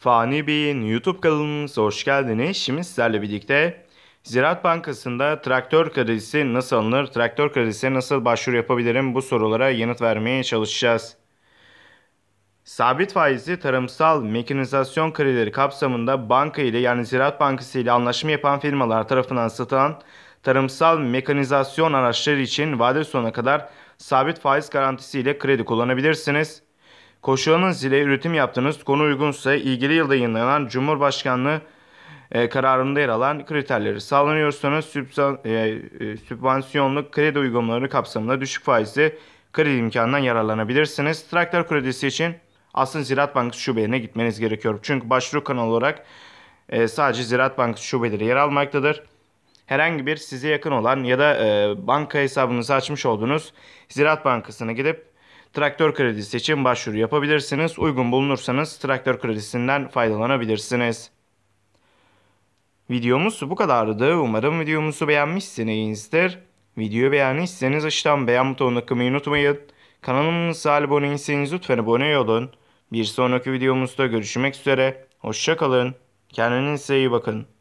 Fani Bey'in YouTube kanalımıza hoş geldiniz. Şimdi sizlerle birlikte Ziraat Bankası'nda traktör kredisi nasıl alınır, traktör kredisi nasıl başvuru yapabilirim bu sorulara yanıt vermeye çalışacağız. Sabit faizli tarımsal mekanizasyon kredileri kapsamında banka ile yani Ziraat Bankası ile anlaşma yapan firmalar tarafından satılan tarımsal mekanizasyon araçları için vade sonuna kadar sabit faiz garantisi ile kredi kullanabilirsiniz. Koşullarınız zile üretim yaptığınız konu uygunsa ilgili yılda yayınlanan Cumhurbaşkanlığı e, kararında yer alan kriterleri sağlanıyorsanız sübsan, e, e sübvansiyonlu kredi uygulamaları kapsamında düşük faizli kredi imkanından yararlanabilirsiniz. Traktör kredisi için aslında Ziraat Bankası şubelerine gitmeniz gerekiyor. Çünkü başvuru kanalı olarak e, sadece Ziraat Bankası şubeleri yer almaktadır. Herhangi bir size yakın olan ya da e, banka hesabınızı açmış olduğunuz Ziraat Bankası'na gidip traktör kredisi için başvuru yapabilirsiniz. Uygun bulunursanız traktör kredisinden faydalanabilirsiniz. Videomuz bu kadardı. Umarım videomuzu beğenmişsinizdir. Videoyu beğendiyseniz aşağıdan beğen butonuna tıklamayı unutmayın. Kanalımıza abone değilseniz lütfen abone olun. Bir sonraki videomuzda görüşmek üzere. Hoşçakalın. Kendinize iyi bakın.